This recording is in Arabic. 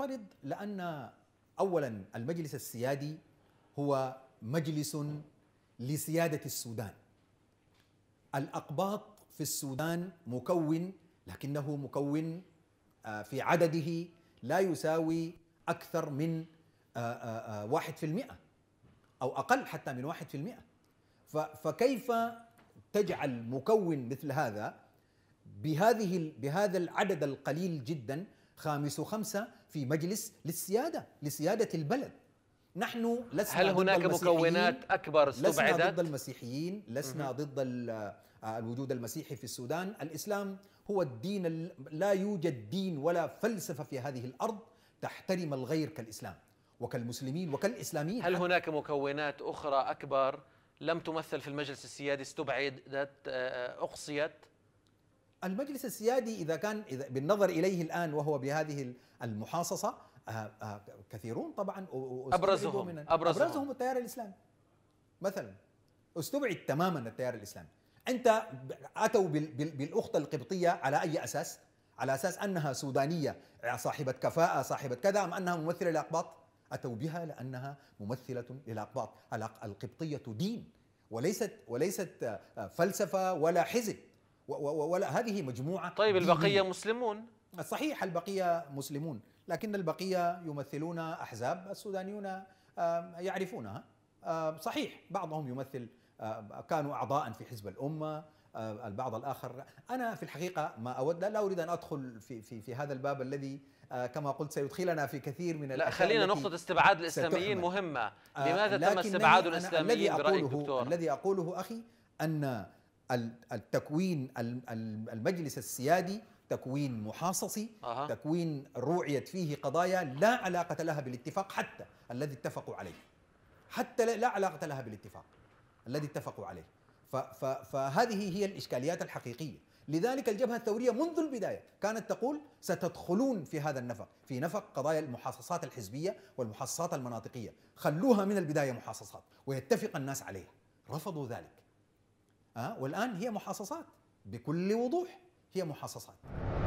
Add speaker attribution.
Speaker 1: يعترض لان اولا المجلس السيادي هو مجلس لسياده السودان الاقباط في السودان مكون لكنه مكون آه، في عدده لا يساوي اكثر من آه، آه، واحد في المئة أو أقل حتى من واحد في المئة فكيف تجعل مكون مثل هذا بهذه بهذا العدد القليل جدا خامس خمسة في مجلس للسيادة لسيادة البلد نحن لسنا هل هناك ضد مكونات أكبر استبعدت؟ لسنا ضد المسيحيين لسنا ضد آه، الوجود المسيحي في السودان الإسلام هو الدين لا يوجد دين ولا فلسفة في هذه الأرض تحترم الغير كالإسلام وكالمسلمين وكالإسلاميين هل هناك مكونات أخرى أكبر لم تمثل في المجلس السيادي استبعدت آه، أقصيت؟ المجلس السيادي اذا كان إذا بالنظر اليه الان وهو بهذه المحاصصه آه، آه، كثيرون طبعا ابرزهم من ابرزهم, أبرزهم التيار الاسلامي مثلا استبعد تماما التيار الاسلامي انت اتوا بالاخت القبطيه على اي اساس؟ على اساس انها سودانيه آه، صاحبه كفاءه صاحبه كذا ام انها ممثله لاقباط؟ اتوا بها لانها ممثله للاقباط، القبطيه دين وليست وليست فلسفه ولا حزب ولا هذه مجموعة طيب البقية مسلمون صحيح البقية مسلمون لكن البقية يمثلون أحزاب السودانيون آه، يعرفونها آه، صحيح بعضهم يمثل آه، كانوا أعضاء في حزب الأمة البعض الآخر أنا في الحقيقة ما أود لا أريد أن أدخل في, في, في هذا الباب الذي كما قلت سيدخلنا في كثير من لا خلينا نقطة استبعاد الإسلاميين مهمة لماذا تم استبعاد الإسلاميين برأيك دكتور الذي أقوله أخي أن التكوين المجلس السيادي تكوين محاصصي أه. تكوين روعيت فيه قضايا لا علاقة لها بالاتفاق حتى الذي اتفقوا عليه حتى لا علاقة لها بالاتفاق الذي اتفقوا عليه فهذه هي الإشكاليات الحقيقية لذلك الجبهة الثورية منذ البداية كانت تقول ستدخلون في هذا النفق في نفق قضايا المحاصصات الحزبية والمحاصصات المناطقية خلوها من البداية محاصصات ويتفق الناس عليها رفضوا ذلك أه؟ والآن هي محاصصات بكل وضوح هي محاصصات